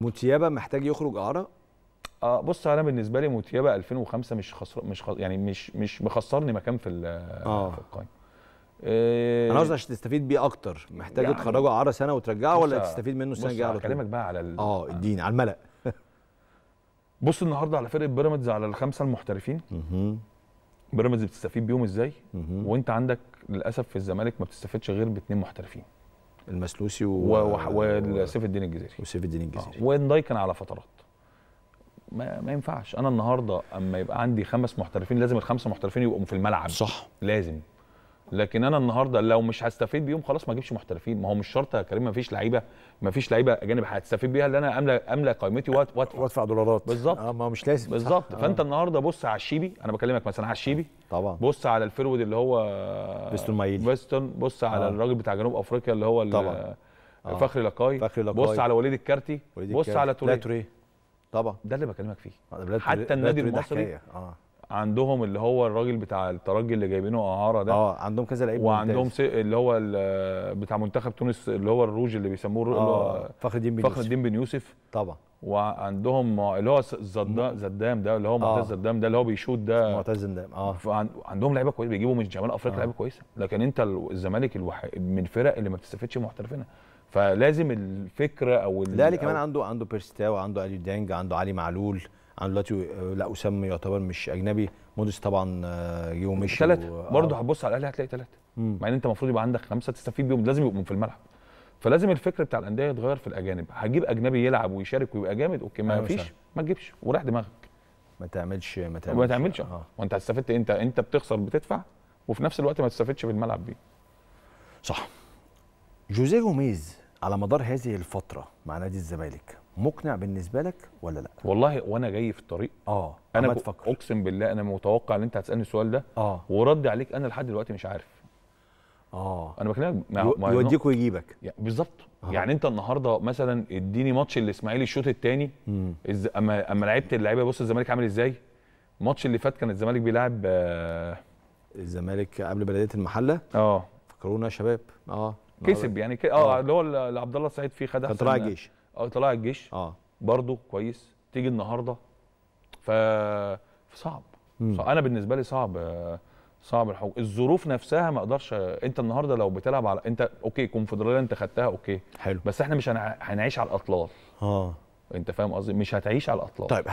موتيابا محتاج يخرج اعاره اه بص انا بالنسبه لي موتيابا 2005 مش خسر مش خسر يعني مش مش مخسرني مكان في آه. في القائمه إيه انا قصدي عشان تستفيد بيه اكتر محتاج يعني تخرجه اعاره سنه وترجعه ولا تستفيد منه السنه الجايه على طول بقى على آه،, اه اديني على الملأ بص النهارده على فرقه بيراميدز على الخمسه المحترفين بيراميدز بتستفيد بيهم ازاي وانت عندك للاسف في الزمالك ما بتستفيدش غير باثنين محترفين المسلوسي وسيف الدين الجزيري وسيف الدين الجزيري آه. وان داي كان على فترات ما, ما ينفعش انا النهارده اما يبقى عندي خمس محترفين لازم الخمسه محترفين يبقوا في الملعب صح لازم لكن انا النهارده لو مش هستفيد بيهم خلاص ما اجيبش محترفين ما هو مش شرط يا كريم ما فيش لعيبه ما فيش لعيبه اجانب هتستفيد بيها اللي انا املى املى قائمتي وادفع دولارات بالظبط اه ما هو مش لازم بالظبط آه. فانت النهارده بص على الشيبي انا بكلمك مثلا على الشيبي طبعا بص على الفيرود اللي هو بيستون مايلي بيستون بص على آه. الراجل بتاع جنوب افريقيا اللي هو طبعا آه،, آه. فخري لقاي فخري لقاي بص على وليد الكارتي وليد بص الكارتي. على توريه طبعا ده اللي بكلمك فيه آه، حتى النادي المصري آه. عندهم اللي هو الراجل بتاع الترجي اللي جايبينه اهاره ده اه عندهم كذا لعيب وعندهم سي... اللي هو بتاع منتخب تونس اللي هو الروج اللي بيسموه آه فخر الدين بن فخر الدين بن يوسف طبعا وعندهم اللي هو زدام ده اللي هو معتز آه. زدام ده اللي هو بيشوط ده معتز زدام اه عندهم لعيبه كويسه بيجيبوا من شمال افريقيا آه. لعيبه كويسه لكن انت الزمالك الوح... من الفرق اللي ما بتستفدش محترفينها فلازم الفكره او لا كمان عنده عنده بيرستاو عنده اليو دانج عنده علي معلول انا دلوقتي آه، لا اسام يعتبر مش اجنبي مودريتش طبعا آه، يومش ثلاثه و... آه. برضه هتبص على الاهلي هتلاقي ثلاثه مع ان انت المفروض يبقى عندك خمسه تستفيد بيهم لازم يبقوا في الملعب فلازم الفكر بتاع الانديه يتغير في الاجانب هجيب اجنبي يلعب ويشارك ويبقى جامد اوكي ما أيوة، فيش ما تجيبش وراح دماغك ما تعملش ما تعملش ما تعملش اه وانت استفدت إيه؟ انت انت بتخسر بتدفع وفي نفس الوقت ما تستفدش بالملعب بيه صح جوزيه جوميز على مدار هذه الفتره مع نادي الزمالك مقنع بالنسبه لك ولا لا والله وانا جاي في الطريق اه انا بفكر اقسم بالله انا متوقع ان انت هتسالني السؤال ده اه ورد عليك انا لحد دلوقتي مش عارف اه انا بكلمك يوديك ويجيبك يعني بالظبط آه. يعني انت النهارده مثلا اديني ماتش الاسماعيلي الشوط الثاني إز... اما اما لعبت اللعيبه بص الزمالك عامل ازاي الماتش اللي فات كان الزمالك بيلعب آه... الزمالك قبل بلديه المحله اه فكرونا يا شباب اه كسب يعني ك... اه, آه. اللي هو اللي عبد الله السعيد فيه خد احسن كان راعي الجيش اه طلع الجيش اه برضه كويس تيجي النهارده ف صعب انا بالنسبه لي صعب صعب الحو... الظروف نفسها ما اقدرش انت النهارده لو بتلعب على انت اوكي كونفدراليه انت خدتها اوكي حلو بس احنا مش هنعيش على الاطلال اه انت فاهم قصدي مش هتعيش على الاطلال طيب